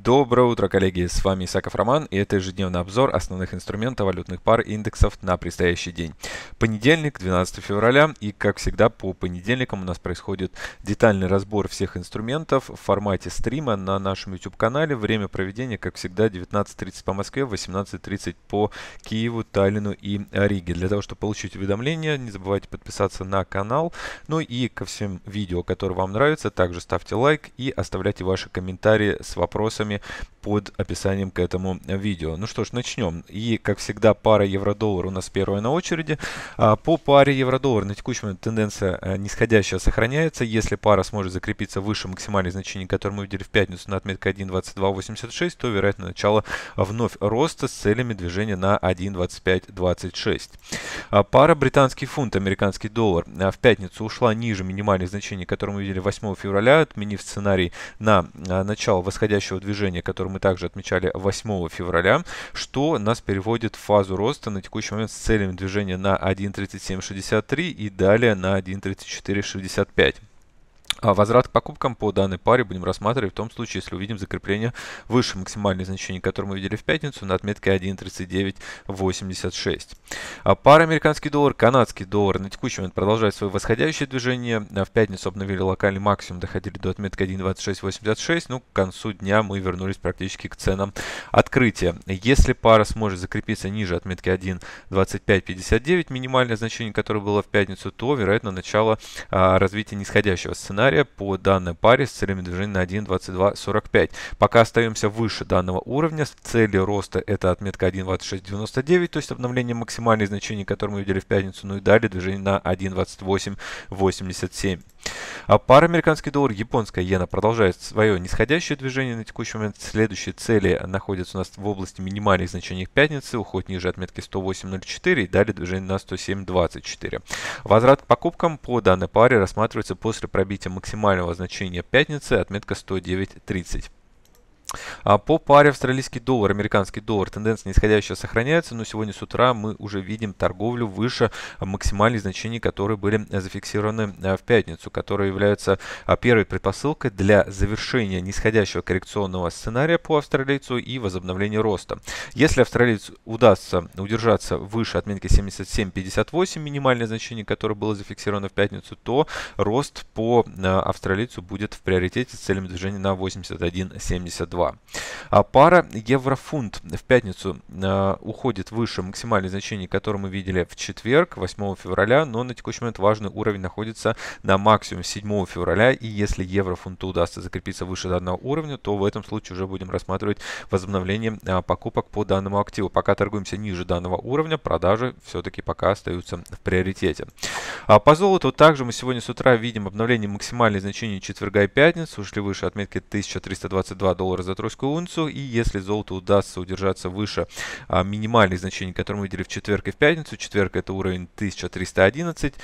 Доброе утро, коллеги! С вами Исаков Роман, и это ежедневный обзор основных инструментов валютных пар и индексов на предстоящий день. Понедельник, 12 февраля, и как всегда по понедельникам у нас происходит детальный разбор всех инструментов в формате стрима на нашем YouTube-канале. Время проведения, как всегда, 19.30 по Москве, 18.30 по Киеву, Таллину и Риге. Для того, чтобы получить уведомления, не забывайте подписаться на канал. Ну и ко всем видео, которые вам нравятся, также ставьте лайк и оставляйте ваши комментарии с вопросами формами под описанием к этому видео. Ну что ж, начнем. И, как всегда, пара евро-доллар у нас первая на очереди. А, по паре евро-доллар на текущий момент тенденция э, нисходящая сохраняется. Если пара сможет закрепиться выше максимальных значений, которые мы видели в пятницу на отметке 1.2286, то, вероятно, начало вновь роста с целями движения на 1.2526. А, пара британский фунт, американский доллар э, в пятницу ушла ниже минимальных значений, которые мы видели 8 февраля, отменив сценарий на э, начало восходящего движения, которое мы мы также отмечали 8 февраля, что нас переводит в фазу роста на текущий момент с целями движения на 1.3763 и далее на 1.3465. А возврат к покупкам по данной паре будем рассматривать в том случае, если увидим закрепление выше максимальной значения, которое мы видели в пятницу на отметке 1.3986. А пара американский доллар, канадский доллар на текущий момент продолжает свое восходящее движение. В пятницу обновили локальный максимум, доходили до отметки 1.2686, но ну, к концу дня мы вернулись практически к ценам открытия. Если пара сможет закрепиться ниже отметки 1.2559, минимальное значение, которое было в пятницу, то, вероятно, начало а, развития нисходящего сценария сценария по данной паре с целями движения на 1.2245. Пока остаемся выше данного уровня. с цели роста это отметка 1.2699, то есть обновление максимальной значения, которое мы видели в пятницу, ну и далее движение на 1.2887. А пара американский доллар, японская иена продолжает свое нисходящее движение на текущий момент. Следующие цели находятся у нас в области минимальных значений пятницы, уход ниже отметки 108.04 и далее движение на 107.24. Возврат к покупкам по данной паре рассматривается после пробития максимального значения пятницы, отметка 109.30. А, по паре австралийский доллар, американский доллар, тенденция нисходящая сохраняется, но сегодня с утра мы уже видим торговлю выше максимальных значений, которые были э, зафиксированы э, в пятницу, которые являются а, первой предпосылкой для завершения нисходящего коррекционного сценария по австралийцу и возобновления роста. Если австралиец удастся удержаться выше отметки 77.58, минимальное значение, которое было зафиксировано в пятницу, то рост по э, австралийцу будет в приоритете с целями движения на 81.72. 2. А пара еврофунт в пятницу э, уходит выше максимальных значений, которое мы видели в четверг, 8 февраля, но на текущий момент важный уровень находится на максимум 7 февраля, и если еврофунту удастся закрепиться выше данного уровня, то в этом случае уже будем рассматривать возобновление э, покупок по данному активу. Пока торгуемся ниже данного уровня, продажи все-таки пока остаются в приоритете. А по золоту также мы сегодня с утра видим обновление максимальных значений четверга и пятницы, ушли выше отметки 1322 доллара за тройскую унцию. И если золото удастся удержаться выше а, минимальных значений, которые мы видели в четверг и в пятницу, четверг это уровень 1311,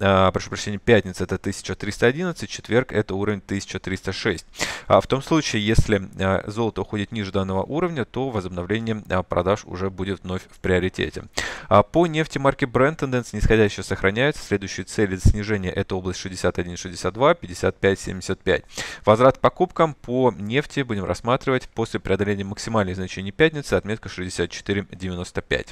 а, прошу прощения, пятница это 1311, четверг это уровень 1306. А, в том случае, если а, золото уходит ниже данного уровня, то возобновление а, продаж уже будет вновь в приоритете. А, по нефти марки Brent тенденция нисходящая сохраняется. Следующие цели снижения это область 61, 62, 55, 75. Возврат к покупкам по нефти будем рассматривать рассматривать после преодоления максимальной значения пятницы, отметка 64.95.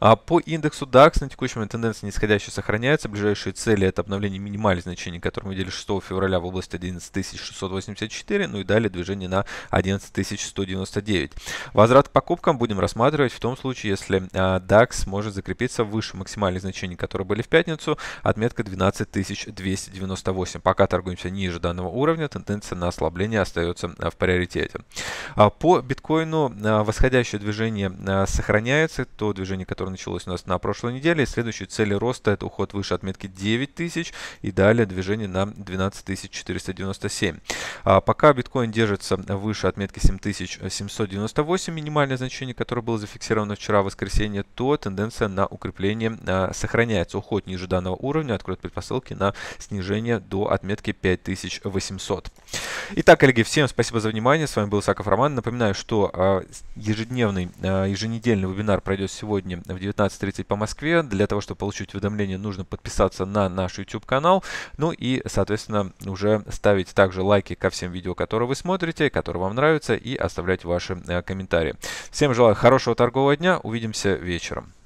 А по индексу DAX на текущий момент тенденции нисходящие сохраняется Ближайшие цели это обновление минимальных значений, которые мы видели 6 февраля в области 11684, ну и далее движение на 11199. Возврат к покупкам будем рассматривать в том случае, если а, DAX может закрепиться выше максимальных значений, которые были в пятницу, отметка 12298. Пока торгуемся ниже данного уровня, тенденция на ослабление остается а, в приоритете. По биткоину восходящее движение сохраняется, то движение движение, которое началось у нас на прошлой неделе. И следующие цели роста – это уход выше отметки 9000 и далее движение на 12497. А пока биткоин держится выше отметки 7798, минимальное значение, которое было зафиксировано вчера в воскресенье, то тенденция на укрепление а, сохраняется. Уход ниже данного уровня откроет предпосылки на снижение до отметки 5800. Итак, коллеги, всем спасибо за внимание. С вами был Саков Роман. Напоминаю, что а, ежедневный, а, еженедельный вебинар пройдет сегодня в 19.30 по Москве. Для того, чтобы получить уведомление, нужно подписаться на наш YouTube-канал. Ну и, соответственно, уже ставить также лайки ко всем видео, которые вы смотрите, которые вам нравятся, и оставлять ваши э, комментарии. Всем желаю хорошего торгового дня. Увидимся вечером.